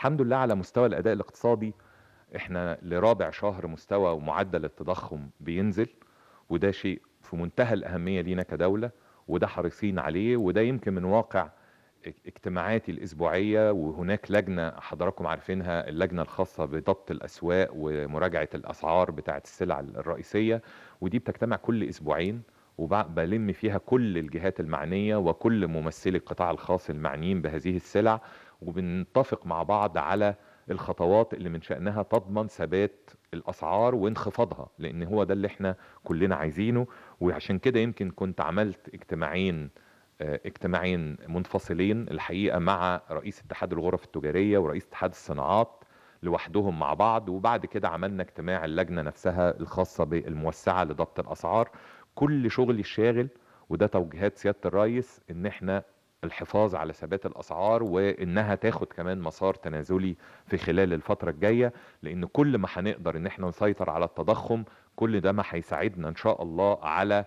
الحمد لله على مستوى الاداء الاقتصادي احنا لرابع شهر مستوى ومعدل التضخم بينزل وده شيء في منتهى الاهميه لينا كدوله وده حريصين عليه وده يمكن من واقع اجتماعاتي الاسبوعيه وهناك لجنه حضراتكم عارفينها اللجنه الخاصه بضبط الاسواق ومراجعه الاسعار بتاعه السلع الرئيسيه ودي بتجتمع كل اسبوعين وبلم فيها كل الجهات المعنيه وكل ممثلي القطاع الخاص المعنيين بهذه السلع وبنتفق مع بعض على الخطوات اللي من شأنها تضمن ثبات الأسعار وانخفاضها لأن هو ده اللي احنا كلنا عايزينه وعشان كده يمكن كنت عملت اجتماعين آه، اجتماعين منفصلين الحقيقة مع رئيس اتحاد الغرف التجارية ورئيس اتحاد الصناعات لوحدهم مع بعض وبعد كده عملنا اجتماع اللجنة نفسها الخاصة بالموسعة لضبط الأسعار كل شغلي الشاغل وده توجيهات سيادة الرئيس ان احنا الحفاظ على ثبات الاسعار وانها تاخد كمان مسار تنازلي في خلال الفتره الجايه لان كل ما هنقدر ان احنا نسيطر على التضخم كل ده ما هيساعدنا ان شاء الله على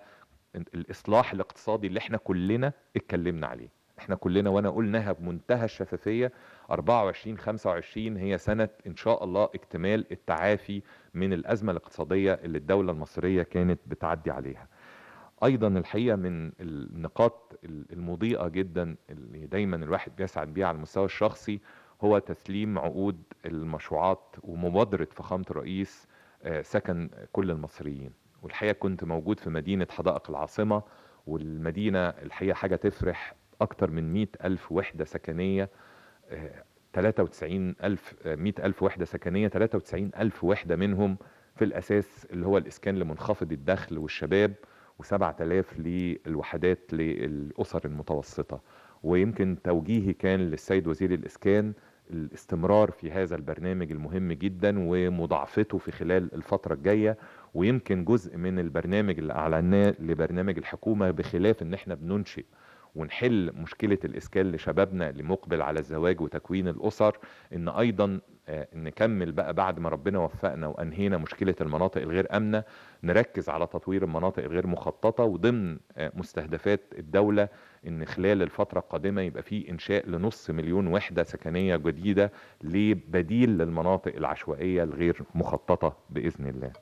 الاصلاح الاقتصادي اللي احنا كلنا اتكلمنا عليه احنا كلنا وانا قلناها بمنتهى الشفافيه 24 25 هي سنه ان شاء الله اكتمال التعافي من الازمه الاقتصاديه اللي الدوله المصريه كانت بتعدي عليها ايضا الحقيقه من النقاط المضيئه جدا اللي دايما الواحد بيسعد بيها على المستوى الشخصي هو تسليم عقود المشروعات ومبادره فخامه الرئيس آه، سكن كل المصريين والحقيقه كنت موجود في مدينه حدائق العاصمه والمدينه الحقيقه حاجه تفرح اكتر من 100 الف وحده سكنيه 93 آه، الف 100 آه، الف وحده سكنيه 93 الف وحده منهم في الاساس اللي هو الاسكان لمنخفض الدخل والشباب و7000 للوحدات للأسر المتوسطة ويمكن توجيهي كان للسيد وزير الإسكان الاستمرار في هذا البرنامج المهم جدا ومضاعفته في خلال الفترة الجاية ويمكن جزء من البرنامج اللي أعلناه لبرنامج الحكومة بخلاف إن إحنا بننشئ ونحل مشكلة الإسكان لشبابنا اللي مقبل على الزواج وتكوين الأسر إن أيضا آه، نكمل بقى بعد ما ربنا وفقنا وانهينا مشكله المناطق الغير امنه نركز على تطوير المناطق الغير مخططه وضمن آه، مستهدفات الدوله ان خلال الفتره القادمه يبقى في انشاء لنص مليون وحده سكنيه جديده لبديل للمناطق العشوائيه الغير مخططه باذن الله